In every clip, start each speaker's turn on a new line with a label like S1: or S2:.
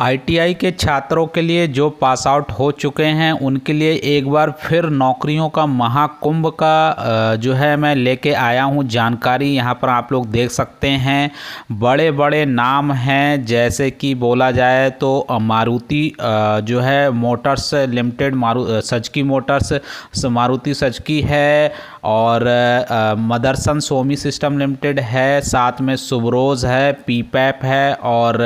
S1: ITI के छात्रों के लिए जो पास आउट हो चुके हैं उनके लिए एक बार फिर नौकरियों का महाकुंभ का जो है मैं लेके आया हूं जानकारी यहां पर आप लोग देख सकते हैं बड़े बड़े नाम हैं जैसे कि बोला जाए तो मारुति जो है मोटर्स लिमिटेड मारू सचकी मोटर्स मारुति सचकी है और मदरसन सोमी सिस्टम लिमिटेड है साथ में सुबरोज़ है पीपैप है और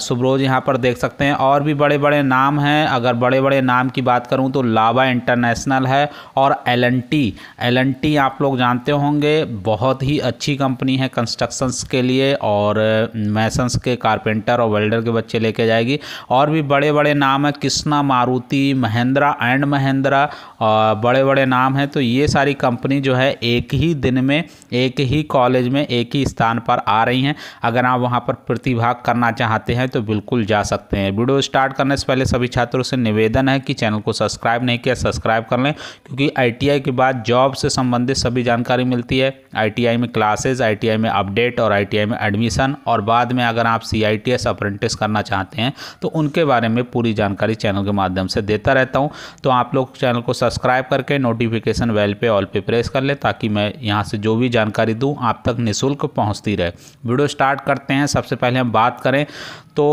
S1: सुबरोज़ यहाँ पर देख सकते हैं और भी बड़े बड़े नाम हैं अगर बड़े बड़े नाम की बात करूँ तो लावा इंटरनेशनल है और L N T L N T आप लोग जानते होंगे बहुत ही अच्छी कंपनी है कंस्ट्रक्शंस के लिए और मैसन्स के कारपेंटर और वेल्डर के बच्चे लेके जाएगी और भी बड़े बड़े नाम है कृष्णा मारुति महिंद्रा एंड महिंद्रा बड़े बड़े नाम हैं तो ये सारी सारी कंपनी जो है एक ही दिन में एक ही कॉलेज में एक ही स्थान पर आ रही हैं अगर आप वहाँ पर प्रतिभाग करना चाहते हैं तो बिल्कुल जा सकते हैं वीडियो स्टार्ट करने से पहले सभी छात्रों से निवेदन है कि चैनल को सब्सक्राइब नहीं किया सब्सक्राइब कर लें क्योंकि आई के बाद जॉब से संबंधित सभी जानकारी मिलती है आई में क्लासेज आई में अपडेट और आई में एडमिशन और बाद में अगर आप सी आई अप्रेंटिस करना चाहते हैं तो उनके बारे में पूरी जानकारी चैनल के माध्यम से देता रहता हूँ तो आप लोग चैनल को सब्सक्राइब करके नोटिफिकेशन वेल पे ऑल पे प्रेस कर लें ताकि मैं यहाँ से जो भी जानकारी दूँ आप तक निःशुल्क पहुँचती रहे वीडियो स्टार्ट करते हैं सबसे पहले हम बात करें तो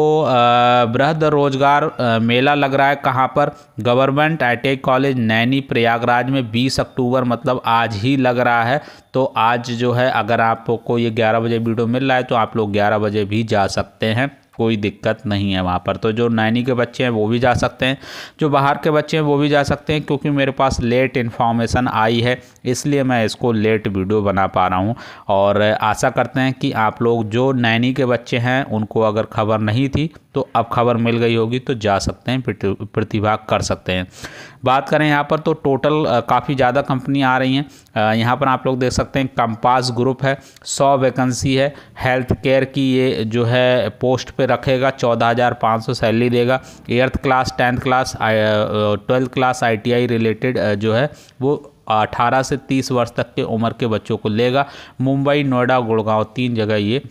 S1: बृहद रोजगार मेला लग रहा है कहाँ पर government ITI college Naini Prayagraj में 20 अक्टूबर मतलब आज ही लग रहा है तो आज जो है अगर आपको ये 11 बजे वीडियो मिल रहा है तो आप लोग 11 बजे भी जा सकते हैं कोई दिक्कत नहीं है वहाँ पर तो जो नाइनी के बच्चे हैं वो भी जा सकते हैं जो बाहर के बच्चे हैं वो भी जा सकते हैं क्योंकि मेरे पास लेट इन्फॉर्मेशन आई है इसलिए मैं इसको लेट वीडियो बना पा रहा हूँ और आशा करते हैं कि आप लोग जो नैनी के बच्चे हैं उनको अगर खबर नहीं थी तो अब खबर मिल गई होगी तो जा सकते हैं प्रतिभा कर सकते हैं बात करें यहाँ पर तो टोटल काफ़ी ज़्यादा कंपनी आ रही हैं यहाँ पर आप लोग देख सकते हैं कंपास ग्रुप है सौ वैकेंसी है हेल्थ केयर की ये जो है पोस्ट पर रखेगा चौदह हज़ार पाँच सौ सैलरी देगा eighth class tenth class twelfth class ITI related जो है वो 18 से 30 वर्ष तक के उम्र के बच्चों को लेगा मुंबई नोएडा गुड़गांव तीन जगह ये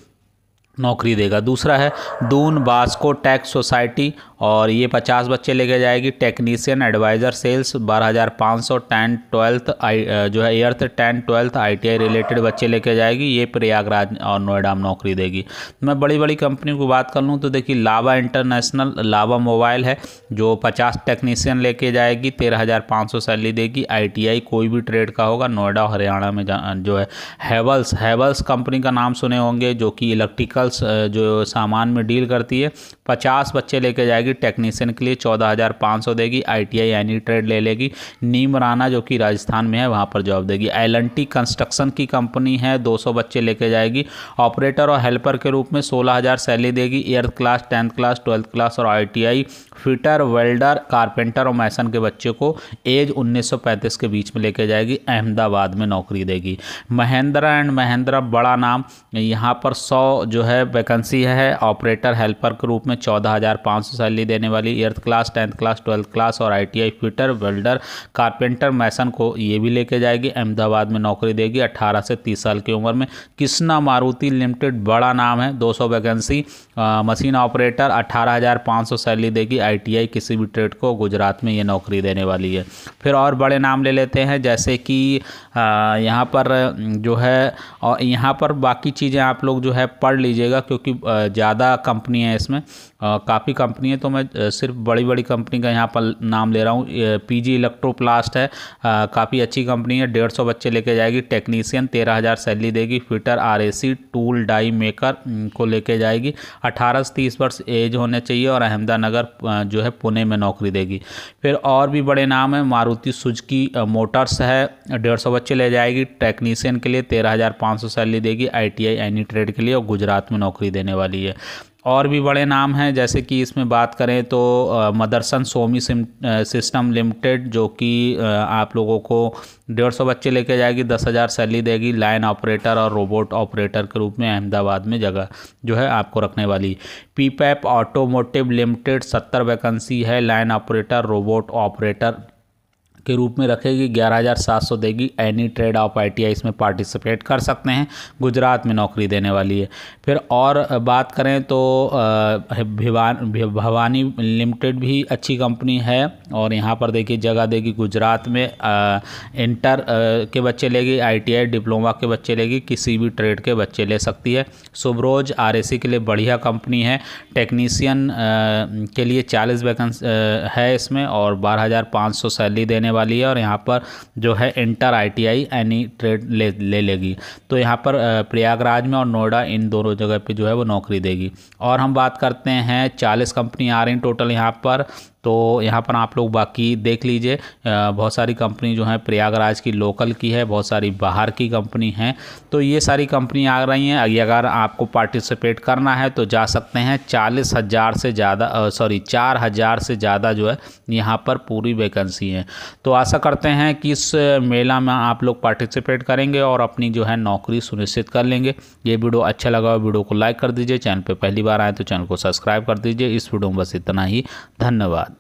S1: नौकरी देगा दूसरा है दून बास्को टैक्स सोसाइटी और ये पचास बच्चे लेके जाएगी टेक्नीसियन एडवाइज़र सेल्स बारह हज़ार पाँच सौ टेन ट्वेल्थ आई जो है eighth ten twelfth ITI related बच्चे लेके जाएगी ये प्रयागराज और नोएडा में नौकरी देगी मैं बड़ी बड़ी कंपनी को बात कर लूँ तो देखिए लावा इंटरनेशनल लावा मोबाइल है जो पचास टेक्नीसियन लेके जाएगी तेरह हज़ार पाँच सौ सैलरी देगी आई कोई भी ट्रेड का होगा नोएडा और हरियाणा में जो है हैवल्स हैवल्स कंपनी का नाम सुने होंगे जो कि इलेक्ट्रिकल ओवरऑल जो सामान में डील करती है पचास बच्चे लेके जाएगी टेक्नीशियन के लिए चौदह हज़ार पाँच सौ देगी आईटीआई टी आई ट्रेड ले लेगी नीम राना जो कि राजस्थान में है वहाँ पर जॉब देगी एल कंस्ट्रक्शन की कंपनी है दो सौ बच्चे लेके जाएगी ऑपरेटर और हेल्पर के रूप में सोलह हज़ार सैलरी देगी eighth class tenth class twelfth class और I T I fitter welder carpenter और मैसन के बच्चे को एज उन्नीस सौ पैंतीस के बीच में लेके जाएगी अहमदाबाद में नौकरी देगी महेंद्रा एंड महेंद्रा बड़ा नाम यहाँ पर सौ जो है है वैकेंसी है ऑपरेटर हेल्पर के रूप में चौदह हज़ार पाँच सौ सैलरी देने वाली eighth class tenth class twelfth class और ITI fitter welder carpenter mason को ये भी लेके जाएगी अहमदाबाद में नौकरी देगी अट्ठारह से तीस साल की उम्र में कृष्णा मारुति लिमिटेड बड़ा नाम है दो सौ वैकेंसी मशीन ऑपरेटर अट्ठारह हज़ार पाँच सौ सैलरी देगी आई किसी भी ट्रेड को गुजरात में ये नौकरी देने वाली है फिर और बड़े नाम ले लेते हैं जैसे कि यहाँ पर जो है और यहाँ पर बाकी चीज़ें आप लोग जो है पढ़ लीजिए लीजिएगा क्योंकि ज़्यादा कंपनी है इसमें काफ़ी कंपनी है तो मैं सिर्फ बड़ी बड़ी कंपनी का यहाँ पर नाम ले रहा हूँ पीजी इलेक्ट्रोप्लास्ट है काफ़ी अच्छी कंपनी है डेढ़ सौ बच्चे लेके जाएगी टेक्नीसियन तेरह हज़ार सैलरी देगी fitter or tool die maker को लेके जाएगी अठारह से तीस वर्ष एज होने चाहिए और अहमदानगर जो है पुणे में नौकरी देगी फिर और भी बड़े नाम है मारुति सुजकी मोटर्स है डेढ़ सौ बच्चे ले जाएगी टेक्नीसियन के लिए तेरह हज़ार पाँच सौ सैलरी देगी I T I any trade के लिए और गुजरात में नौकरी देने वाली है और भी बड़े नाम हैं जैसे कि इसमें बात करें तो मदरसन सोमी सिस्टम लिमिटेड जो कि आप लोगों को डेढ़ सौ बच्चे लेके जाएगी दस हज़ार सैलरी देगी लाइन ऑपरेटर और रोबोट ऑपरेटर के रूप में अहमदाबाद में जगह जो है आपको रखने वाली पी पैप ऑटोमोटिव लिमिटेड सत्तर वैकेंसी है लाइन ऑपरेटर रोबोट ऑपरेटर के रूप में रखेगी 11,700 देगी एनी ट्रेड ऑफ आई इसमें पार्टिसिपेट कर सकते हैं गुजरात में नौकरी देने वाली है फिर और बात करें तो भवानी लिमिटेड भी अच्छी कंपनी है और यहाँ पर देखिए जगह देगी गुजरात में आ, इंटर आ, के बच्चे लेगी आई डिप्लोमा के बच्चे लेगी किसी भी ट्रेड के बच्चे ले सकती है सुबरोज सी के लिए बढ़िया कंपनी है टेक्नीसियन के लिए चालीस वैकेंसी है इसमें और बारह सैलरी देने होने वाली है और यहाँ पर जो है इंटर आईटीआई एनी ट्रेड ले ले लेगी तो यहाँ पर प्रयागराज में और नोएडा इन दोनों जगह पे जो है वो नौकरी देगी और हम बात करते हैं चालीस कंपनी आ रही टोटल यहाँ पर तो यहाँ पर आप लोग बाकी देख लीजिए बहुत सारी कंपनी जो है प्रयागराज की लोकल की है बहुत सारी बाहर की कंपनी है तो ये सारी कंपनी आ रही हैं अगर आपको पार्टिसिपेट करना है तो जा सकते हैं चालीस हज़ार से ज़्यादा सॉरी चार हज़ार से ज़्यादा जो है यहाँ पर पूरी वैकेंसी है तो आशा करते हैं कि इस मेला में आप लोग पार्टिसिपेट करेंगे और अपनी जो है नौकरी सुनिश्चित कर लेंगे ये वीडियो अच्छा लगा हो वीडियो को लाइक कर दीजिए चैनल पर पहली बार आए तो चैनल को सब्सक्राइब कर दीजिए इस वीडियो में बस इतना ही धन्यवाद